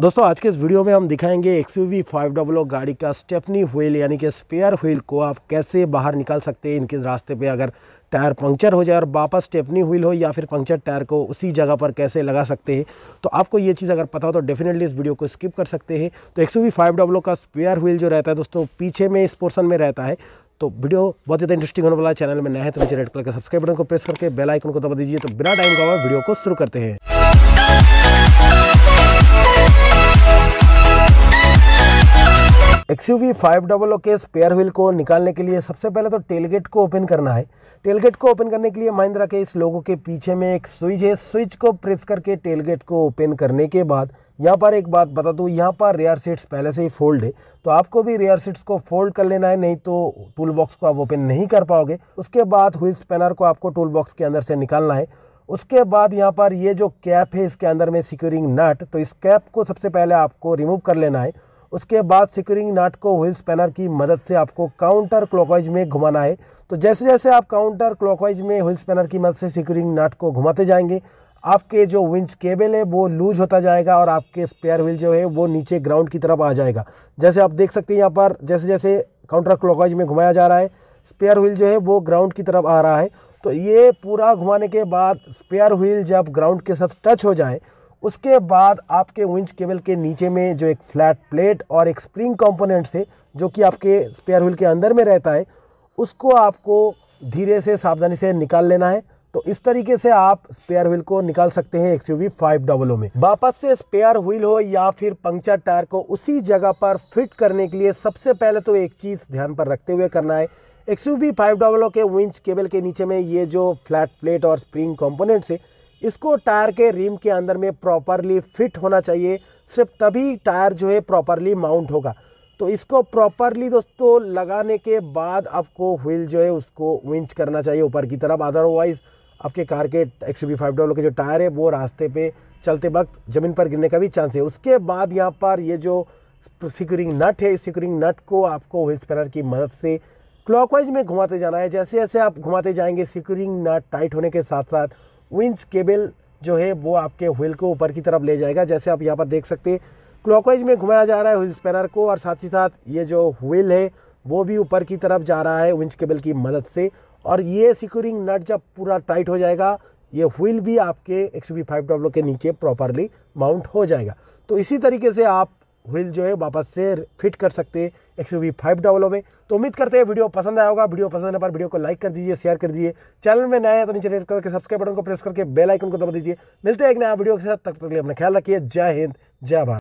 दोस्तों आज के इस वीडियो में हम दिखाएंगे X U V five double o गाड़ी का स्टेफनी व्हील यानी कि स्पेयर व्हील को आप कैसे बाहर निकाल सकते हैं इनके रास्ते पे अगर टायर पंक्चर हो जाए और वापस स्टेफनी व्हील हो या फिर पंक्चर टायर को उसी जगह पर कैसे लगा सकते हैं तो आपको ये चीज़ अगर पता हो तो डेफिनेटली इस वीडियो को स्किप कर सकते हैं तो एक्स फाइव का स्पेयर व्हील जो रहता है दोस्तों पीछे में इस पोर्सन में रहता है तो वीडियो बहुत ज़्यादा इंटरेस्टिंग होने वाला चैनल में नया है तो नीचे रेड कलर का सब्सक्राइब बटन को प्रेस करके बेलाइकन को दबा दीजिए तो बिना टाइम का वीडियो को शुरू करते हैं X U V five double O के स्पेयर व्हील को निकालने के लिए सबसे पहले तो टेलगेट को ओपन करना है टेलगेट को ओपन करने के लिए महिंद्रा के इस लोगो के पीछे में एक स्विच है स्विच को प्रेस करके टेलगेट को ओपन करने के बाद यहाँ पर एक बात बता दूँ यहाँ पर रेयर सीट्स पहले से ही फोल्ड है तो आपको भी रेयर सीट्स को फोल्ड कर लेना है नहीं तो टूल बॉक्स को आप ओपन नहीं कर पाओगे उसके बाद व्हील स्पेनर को आपको टूल बॉक्स के अंदर से निकालना है उसके बाद यहाँ पर ये जो कैप है इसके अंदर में सिक्योरिंग नट तो इस कैप को सबसे पहले आपको रिमूव कर लेना है उसके बाद सिक्योरिंग नाट को व्हील स्पेनर की मदद से आपको काउंटर क्लॉकवाइज में घुमाना है तो जैसे जैसे आप काउंटर क्लॉकवाइज में व्हील स्पेनर की मदद से सिक्योरिंग नाट को घुमाते जाएंगे आपके जो विंच केबल है वो लूज होता जाएगा और आपके स्पेयर व्हील जो है वो नीचे ग्राउंड की तरफ आ जाएगा जैसे आप देख सकते हैं यहाँ पर जैसे जैसे काउंटर क्लॉकवाइज में घुमाया जा रहा है स्पेयर व्हील जो है वो ग्राउंड की तरफ आ रहा है तो ये पूरा घुमाने के बाद स्पेयर व्हील जब ग्राउंड के साथ टच हो जाए उसके बाद आपके विंच केबल के नीचे में जो एक फ्लैट प्लेट और एक स्प्रिंग कंपोनेंट से जो कि आपके स्पेयर व्हील के अंदर में रहता है उसको आपको धीरे से सावधानी से निकाल लेना है तो इस तरीके से आप स्पेयर व्हील को निकाल सकते हैं एक्स यू फाइव डबलो में वापस से स्पेयर व्हील हो या फिर पंक्चर टायर को उसी जगह पर फिट करने के लिए सबसे पहले तो एक चीज़ ध्यान पर रखते हुए करना है एक्स यू फाइव डबलो के विंच केबल के नीचे में ये जो फ्लैट प्लेट और स्प्रिंग कॉम्पोनेंट से इसको टायर के रिम के अंदर में प्रॉपरली फिट होना चाहिए सिर्फ तभी टायर जो है प्रॉपरली माउंट होगा तो इसको प्रॉपरली दोस्तों लगाने के बाद आपको व्हील जो है उसको विंच करना चाहिए ऊपर की तरफ अदरवाइज़ आपके कार के एक्स बी फाइव डॉलर के जो टायर है वो रास्ते पे चलते वक्त ज़मीन पर गिरने का भी चांस है उसके बाद यहाँ पर ये जो सिक्योरिंग नट है इस सिक्योरिंग नट को आपको व्हील स्पेनर की मदद से क्लॉकवाइज में घुमाते जाना है जैसे जैसे आप घुमाते जाएंगे सिक्योरिंग नट टाइट होने के साथ साथ विंच केबल जो है वो आपके व्हील को ऊपर की तरफ ले जाएगा जैसे आप यहाँ पर देख सकते हैं क्लॉकवाइज में घुमाया जा रहा है व्हील स्पेनर को और साथ ही साथ ये जो व्हील है वो भी ऊपर की तरफ जा रहा है विंच केबल की मदद से और ये सिक्योरिंग नट जब पूरा टाइट हो जाएगा ये व्हील भी आपके एक्स के नीचे प्रॉपरली माउंट हो जाएगा तो इसी तरीके से आप व्हील जो है वापस से फिट कर सकते हैं एक सौ वी फाइव डबलो में तो उम्मीद करते हैं वीडियो पसंद आया होगा वीडियो पसंद आने पर वीडियो को लाइक कर दीजिए शेयर कर दीजिए चैनल में नया है तो नीचे रेड कलर के सब्सक्राइब बटन को प्रेस करके बेल आइकन को दबा दीजिए मिलते हैं एक नया वीडियो के साथ तब तक के लिए अपना ख्याल रखिए जय हिंद जय भारत